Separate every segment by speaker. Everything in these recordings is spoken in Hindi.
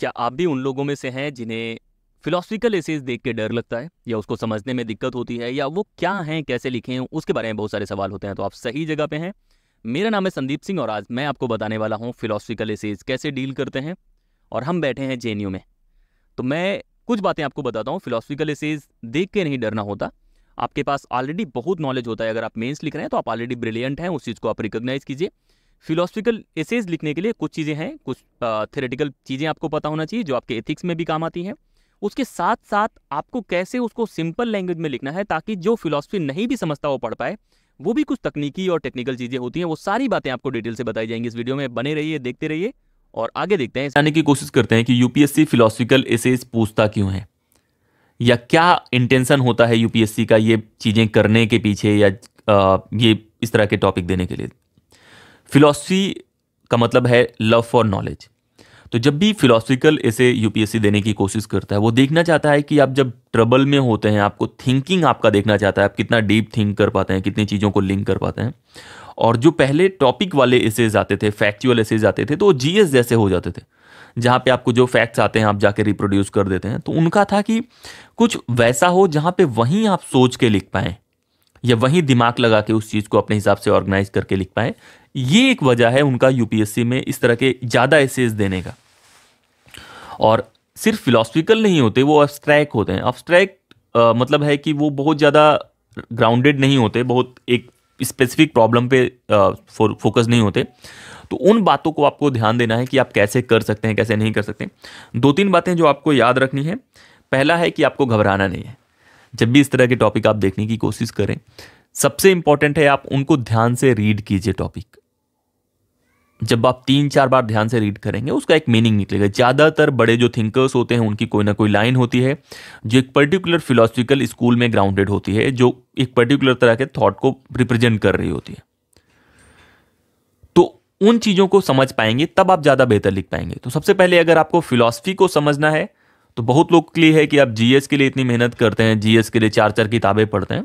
Speaker 1: क्या आप भी उन लोगों में से हैं जिन्हें फिलोसफिकल एसेज देख के डर लगता है या उसको समझने में दिक्कत होती है या वो क्या हैं कैसे लिखे हैं उसके बारे में बहुत सारे सवाल होते हैं तो आप सही जगह पे हैं मेरा नाम है संदीप सिंह और आज मैं आपको बताने वाला हूँ फिलोसफिकल एसेज कैसे डील करते हैं और हम बैठे हैं जे में तो मैं कुछ बातें आपको बताता हूँ फिलोसफिकल एसेज देख के नहीं डरना होता आपके पास ऑलरेडी बहुत नॉलेज होता है अगर आप मेंस लिख रहे हैं तो आप ऑलरेडी ब्रिलियंट हैं उस चीज़ को आप रिकोगनाइज़ कीजिए फिलोसफिकल एसेज लिखने के लिए कुछ चीज़ें हैं कुछ थेरेटिकल चीज़ें आपको पता होना चाहिए जो आपके एथिक्स में भी काम आती हैं उसके साथ साथ आपको कैसे उसको सिंपल लैंग्वेज में लिखना है ताकि जो फिलोसफी नहीं भी समझता वो पढ़ पाए वो भी कुछ तकनीकी और टेक्निकल चीज़ें होती हैं वो सारी बातें आपको डिटेल से बताई जाएंगी इस वीडियो में बने रहिए देखते रहिए और आगे देखते हैं जाने की कोशिश करते हैं कि यूपीएससी फिलोसफिकल एसेज पूछता क्यों है या क्या इंटेंशन होता है यूपीएससी का ये चीज़ें करने के पीछे या ये इस तरह के टॉपिक देने के लिए फिलॉसफी का मतलब है लव फॉर नॉलेज तो जब भी फिलोसफिकल इसे यूपीएससी देने की कोशिश करता है वो देखना चाहता है कि आप जब ट्रबल में होते हैं आपको थिंकिंग आपका देखना चाहता है आप कितना डीप थिंक कर पाते हैं कितनी चीज़ों को लिंक कर पाते हैं और जो पहले टॉपिक वाले एसेज आते थे फैक्चुअल एसेज आते थे तो वो जी जैसे हो जाते थे जहाँ पे आपको जो फैक्ट्स आते हैं आप जाके रिप्रोड्यूस कर देते हैं तो उनका था कि कुछ वैसा हो जहाँ पे वहीं आप सोच के लिख पाएँ या वहीं दिमाग लगा के उस चीज़ को अपने हिसाब से ऑर्गेनाइज करके लिख पाएँ ये एक वजह है उनका यूपीएससी में इस तरह के ज़्यादा एसेज देने का और सिर्फ फिलोसफिकल नहीं होते वो एब्स्ट्रैक्ट होते हैं एब्स्ट्रैक्ट मतलब है कि वो बहुत ज़्यादा ग्राउंडेड नहीं होते बहुत एक स्पेसिफिक प्रॉब्लम पे फोकस नहीं होते तो उन बातों को आपको ध्यान देना है कि आप कैसे कर सकते हैं कैसे नहीं कर सकते दो तीन बातें जो आपको याद रखनी है पहला है कि आपको घबराना नहीं है जब भी इस तरह के टॉपिक आप देखने की कोशिश करें सबसे इंपॉर्टेंट है आप उनको ध्यान से रीड कीजिए टॉपिक जब आप तीन चार बार ध्यान से रीड करेंगे उसका एक मीनिंग निकलेगा ज़्यादातर बड़े जो थिंकर्स होते हैं उनकी कोई ना कोई लाइन होती है जो एक पर्टिकुलर फिलोसफिकल स्कूल में ग्राउंडेड होती है जो एक पर्टिकुलर तरह के थॉट को रिप्रेजेंट कर रही होती है तो उन चीज़ों को समझ पाएंगे तब आप ज़्यादा बेहतर लिख पाएंगे तो सबसे पहले अगर आपको फिलोसफी को समझना है तो बहुत लोग के लिए है कि आप जीएस के लिए इतनी मेहनत करते हैं जीएस के लिए चार चार किताबें पढ़ते हैं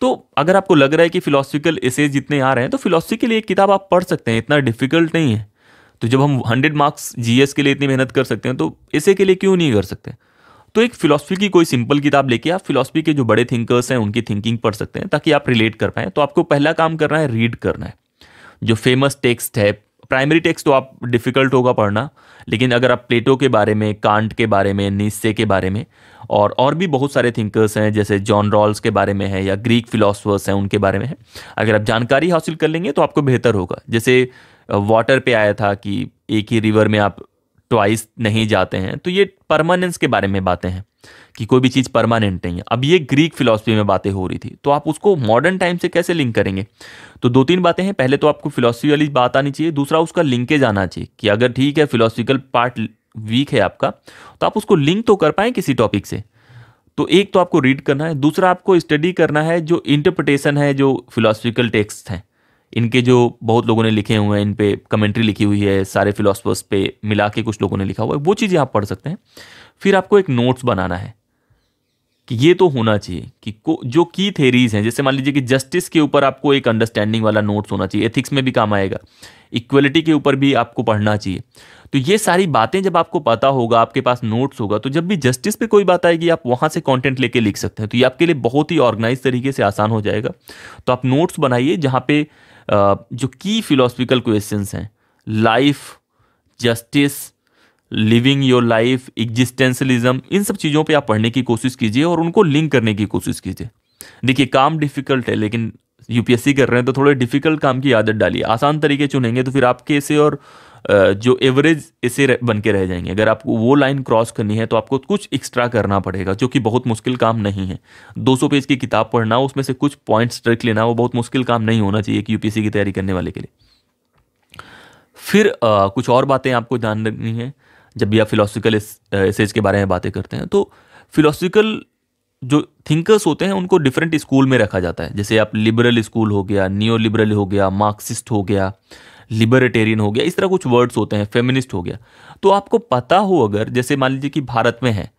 Speaker 1: तो अगर आपको लग रहा है कि फिलोसफिकल एसेज जितने आ रहे हैं तो फिलोसफी के लिए एक किताब आप पढ़ सकते हैं इतना डिफिकल्ट नहीं है तो जब हम हंड्रेड मार्क्स जीएस के लिए इतनी मेहनत कर सकते हैं तो ऐसे के लिए क्यों नहीं कर सकते तो एक फिलोसफी की कोई सिंपल किताब लेके आप फिलोसफी के जो बड़े थिंकर्स हैं उनकी थिंकिंग पढ़ सकते हैं ताकि आप रिलेट कर पाएँ तो आपको पहला काम करना है रीड करना है जो फेमस टेक्स्ट है प्राइमरी टेक्स्ट तो आप डिफ़िकल्ट होगा पढ़ना लेकिन अगर आप प्लेटो के बारे में कांट के बारे में निस्से के बारे में और और भी बहुत सारे थिंकर्स हैं जैसे जॉन रॉल्स के बारे में है या ग्रीक फिलोसफर्स हैं उनके बारे में है अगर आप जानकारी हासिल कर लेंगे तो आपको बेहतर होगा जैसे वाटर पे आया था कि एक ही रिवर में आप ट्वाइस नहीं जाते हैं तो ये परमानेंस के बारे में बातें हैं कि कोई भी चीज़ परमानेंट नहीं है अब ये ग्रीक फ़िलासफी में बातें हो रही थी तो आप उसको मॉडर्न टाइम से कैसे लिंक करेंगे तो दो तीन बातें हैं पहले तो आपको फ़िलासफी वाली बात आनी चाहिए दूसरा उसका लिंकेज आना चाहिए कि अगर ठीक है फिलासफिकल पार्ट वीक है आपका तो आप उसको लिंक तो कर पाएँ किसी टॉपिक से तो एक तो आपको रीड करना है दूसरा आपको स्टडी करना है जो इंटरप्रटेशन है जो फिलासफिकल टेक्स्ट हैं इनके जो बहुत लोगों ने लिखे हुए हैं इन पे कमेंट्री लिखी हुई है सारे फिलोसफर्स पे मिला के कुछ लोगों ने लिखा हुआ है वो चीज़ें आप पढ़ सकते हैं फिर आपको एक नोट्स बनाना है कि ये तो होना चाहिए कि को जो की थेरीज हैं जैसे मान लीजिए कि जस्टिस के ऊपर आपको एक अंडरस्टैंडिंग वाला नोट्स होना चाहिए एथिक्स में भी काम आएगा इक्वलिटी के ऊपर भी आपको पढ़ना चाहिए तो ये सारी बातें जब आपको पता होगा आपके पास नोट्स होगा तो जब भी जस्टिस पे कोई बात आएगी आप वहाँ से कंटेंट लेके लिख सकते हैं तो ये आपके लिए बहुत ही ऑर्गेनाइज तरीके से आसान हो जाएगा तो आप नोट्स बनाइए जहाँ पे जो की फिलोसफिकल क्वेश्चंस हैं life justice living your life existentialism इन सब चीज़ों पे आप पढ़ने की कोशिश कीजिए और उनको लिंक करने की कोशिश कीजिए देखिए काम डिफिकल्ट है लेकिन यूपीएससी कर रहे हैं तो थोड़े डिफिकल्ट काम की आदत डालिए आसान तरीके चुनेंगे तो फिर आपके से और जो एवरेज ऐसे बन के रह जाएंगे अगर आपको वो लाइन क्रॉस करनी है तो आपको कुछ एक्स्ट्रा करना पड़ेगा जो कि बहुत मुश्किल काम नहीं है 200 पेज की किताब पढ़ना उसमें से कुछ पॉइंट्स ट्रिक लेना वो बहुत मुश्किल काम नहीं होना चाहिए कि यूपीएससी की तैयारी करने वाले के लिए फिर आ, कुछ और बातें आपको ध्यान रखनी है जब भी आप फिलोसफिकल एसेज के बारे में बातें करते हैं तो फिलोसफिकल जो थिंकर्स होते हैं उनको डिफरेंट स्कूल में रखा जाता है जैसे आप लिबरल स्कूल हो गया न्यू लिबरल हो गया मार्क्सिस्ट हो गया लिबरेटेरियन हो गया इस तरह कुछ वर्ड्स होते हैं फेमिनिस्ट हो गया तो आपको पता हो अगर जैसे मान लीजिए कि भारत में है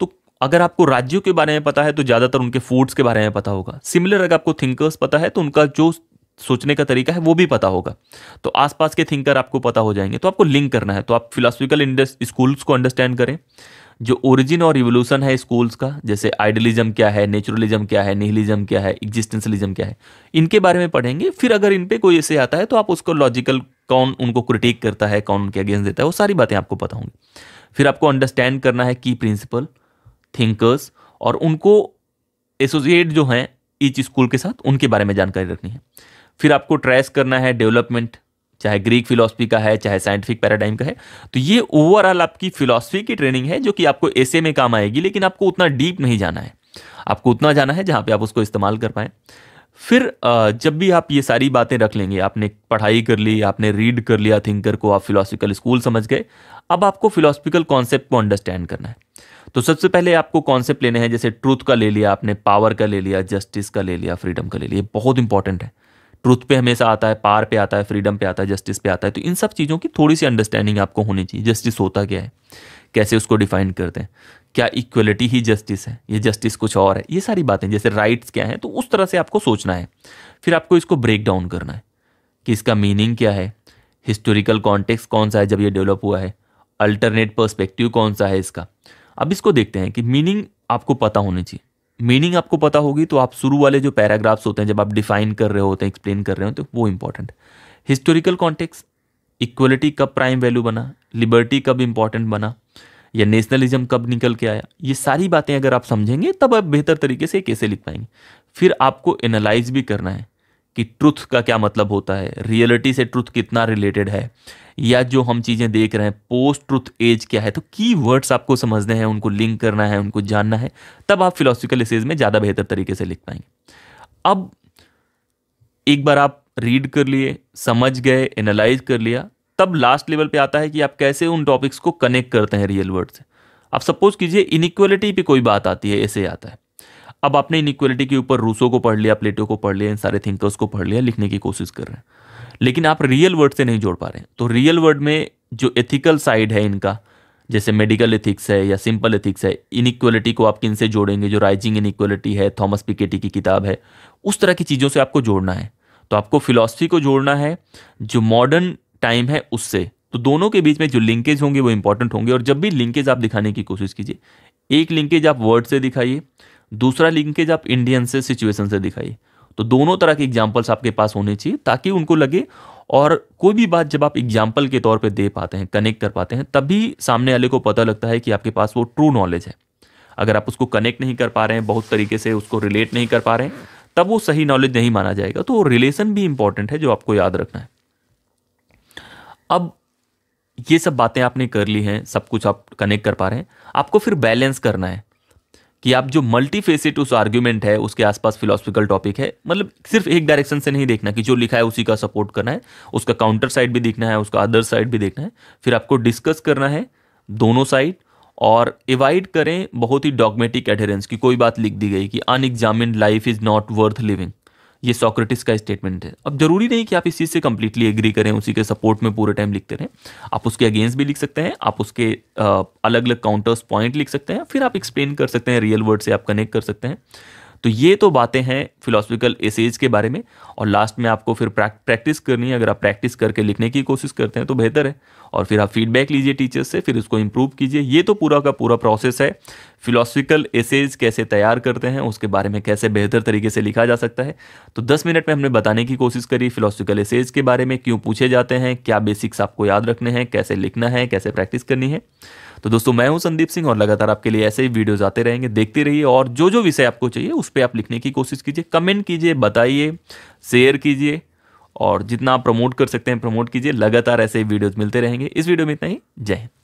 Speaker 1: तो अगर आपको राज्यों के बारे में पता है तो ज़्यादातर उनके फूड्स के बारे में पता होगा सिमिलर अगर आपको थिंकर्स पता है तो उनका जो सोचने का तरीका है वो भी पता होगा तो आसपास के थिंकर आपको पता हो जाएंगे तो आपको लिंक करना है तो आप फिलासफिकल स्कूल्स को अंडरस्टैंड करें जो ओरिजिन और रिवोल्यूशन है स्कूल्स का जैसे आइडलिज्म क्या है नेचुरलिज्म क्या है निहलिज्म क्या है एग्जिस्टेंशलिज्म क्या है इनके बारे में पढ़ेंगे फिर अगर इन पर कोई ऐसे आता है तो आप उसको लॉजिकल कौन उनको क्रिटिक करता है कौन उनके अगेंस्ट देता है वो सारी बातें आपको पता होंगी फिर आपको अंडरस्टैंड करना है की प्रिंसिपल थिंकर्स और उनको एसोसिएट जो हैं ईच स्कूल के साथ उनके बारे में जानकारी रखनी है फिर आपको ट्रेस करना है डेवलपमेंट चाहे ग्रीक फिलोसफी का है चाहे साइंटिफिक पैराडाइम का है तो ये ओवरऑल आपकी फिलोसफी की ट्रेनिंग है जो कि आपको ऐसे में काम आएगी लेकिन आपको उतना डीप नहीं जाना है आपको उतना जाना है जहाँ पे आप उसको इस्तेमाल कर पाएँ फिर जब भी आप ये सारी बातें रख लेंगे आपने पढ़ाई कर ली आपने रीड कर लिया थिंकर को आप फिलोसफिकल स्कूल समझ गए अब आपको फिलोसफिकल कॉन्सेप्ट को अंडरस्टैंड करना है तो सबसे पहले आपको कॉन्सेप्ट लेने हैं जैसे ट्रूथ का ले लिया आपने पावर का ले लिया जस्टिस का ले लिया फ्रीडम का ले लिया बहुत इंपॉर्टेंट है ट्रुथ पे हमेशा आता है पार पे आता है फ्रीडम पे आता है जस्टिस पे आता है तो इन सब चीज़ों की थोड़ी सी अंडरस्टैंडिंग आपको होनी चाहिए जस्टिस होता क्या है कैसे उसको डिफाइन करते हैं क्या इक्वलिटी ही जस्टिस है ये जस्टिस कुछ और है ये सारी बातें जैसे राइट्स क्या हैं तो उस तरह से आपको सोचना है फिर आपको इसको ब्रेक डाउन करना है कि इसका मीनिंग क्या है हिस्टोरिकल कॉन्टेक्स्ट कौन सा है जब ये डेवलप हुआ है अल्टरनेट पर्सपेक्टिव कौन सा है इसका अब इसको देखते हैं कि मीनिंग आपको पता होनी चाहिए मीनिंग आपको पता होगी तो आप शुरू वाले जो पैराग्राफ्स होते हैं जब आप डिफाइन कर रहे होते हैं एक्सप्लेन कर रहे होते हैं वो इंपॉर्टेंट हिस्टोरिकल कॉन्टेक्स इक्वलिटी कब प्राइम वैल्यू बना लिबर्टी कब इंपॉर्टेंट बना या नेशनलिज्म कब निकल के आया ये सारी बातें अगर आप समझेंगे तब आप बेहतर तरीके से कैसे लिख पाएंगे फिर आपको एनालाइज भी करना है कि ट्रुथ का क्या मतलब होता है रियलिटी से ट्रुथ कितना रिलेटेड है या जो हम चीज़ें देख रहे हैं पोस्ट ट्रुथ एज क्या है तो की वर्ड्स आपको समझने हैं उनको लिंक करना है उनको जानना है तब आप फिलोसफिकल एसेज में ज़्यादा बेहतर तरीके से लिख पाएंगे अब एक बार आप रीड कर लिए समझ गए एनालाइज कर लिया तब लास्ट लेवल पे आता है कि आप कैसे उन टॉपिक्स को कनेक्ट करते हैं रियल वर्ड से आप सपोज कीजिए इनिक्वलिटी पे कोई बात आती है ऐसे आता है अब आपने इन इक्वलिटी के ऊपर रूसो को पढ़ लिया प्लेटो को पढ़ लिया इन सारे थिंकर्स को पढ़ लिया लिखने की कोशिश कर रहे हैं लेकिन आप रियल वर्ड से नहीं जोड़ पा रहे हैं तो रियल वर्ड में जो एथिकल साइड है इनका जैसे मेडिकल एथिक्स है या सिंपल एथिक्स है इनइक्वलिटी को आप किन से जोड़ेंगे जो राइजिंग इनइक्वलिटी है थॉमस पिकेटी की किताब है उस तरह की चीज़ों से आपको जोड़ना है तो आपको फिलॉसफी को जोड़ना है जो मॉडर्न टाइम है उससे तो दोनों के बीच में जो लिंकेज होंगे वो इंपॉर्टेंट होंगे और जब भी लिंकेज आप दिखाने की कोशिश कीजिए एक लिंकेज आप वर्ड से दिखाइए दूसरा लिंकेज आप इंडियन से सिचुएशन से दिखाइए तो दोनों तरह के एग्जाम्पल्स आपके पास होने चाहिए ताकि उनको लगे और कोई भी बात जब आप एग्जाम्पल के तौर पे दे पाते हैं कनेक्ट कर पाते हैं तभी सामने वाले को पता लगता है कि आपके पास वो ट्रू नॉलेज है अगर आप उसको कनेक्ट नहीं कर पा रहे हैं बहुत तरीके से उसको रिलेट नहीं कर पा रहे हैं तब वो सही नॉलेज नहीं माना जाएगा तो रिलेशन भी इंपॉर्टेंट है जो आपको याद रखना है अब ये सब बातें आपने कर ली हैं सब कुछ आप कनेक्ट कर पा रहे हैं आपको फिर बैलेंस करना है कि आप जो मल्टी उस आर्ग्यूमेंट है उसके आसपास फिलोसफिकल टॉपिक है मतलब सिर्फ एक डायरेक्शन से नहीं देखना कि जो लिखा है उसी का सपोर्ट करना है उसका काउंटर साइड भी देखना है उसका अदर साइड भी देखना है फिर आपको डिस्कस करना है दोनों साइड और एवाइड करें बहुत ही डॉगमेटिक एडेरेंस की कोई बात लिख दी गई कि unexamined life is not worth living ये सॉक्रेटिस का स्टेटमेंट है अब जरूरी नहीं कि आप इस चीज़ से कंप्लीटली एग्री करें उसी के सपोर्ट में पूरे टाइम लिखते रहें आप उसके अगेंस्ट भी लिख सकते हैं आप उसके अलग अलग काउंटर्स पॉइंट लिख सकते हैं फिर आप एक्सप्लेन कर सकते हैं रियल वर्ड से आप कनेक्ट कर सकते हैं तो ये तो बातें हैं फिलोसफिकल एसेज के बारे में और लास्ट में आपको फिर प्रैक्टिस करनी है अगर आप प्रैक्टिस करके लिखने की कोशिश करते हैं तो बेहतर है और फिर आप फीडबैक लीजिए टीचर्स से फिर उसको इम्प्रूव कीजिए ये तो पूरा का पूरा प्रोसेस है फिलोसफिकल एसेज कैसे तैयार करते हैं उसके बारे में कैसे बेहतर तरीके से लिखा जा सकता है तो 10 मिनट में हमने बताने की कोशिश करी फिलोसफिकल एसेज के बारे में क्यों पूछे जाते हैं क्या बेसिक्स आपको याद रखने हैं कैसे लिखना है कैसे प्रैक्टिस करनी है तो दोस्तों मैं हूं संदीप सिंह और लगातार आपके लिए ऐसे ही वीडियोज आते रहेंगे देखते रहिए और जो जो विषय आपको चाहिए उस पर आप लिखने की कोशिश कीजिए कमेंट कीजिए बताइए शेयर कीजिए और जितना आप प्रमोट कर सकते हैं प्रमोट कीजिए लगातार ऐसे ही वीडियोज मिलते रहेंगे इस वीडियो में इतना ही जय हिंद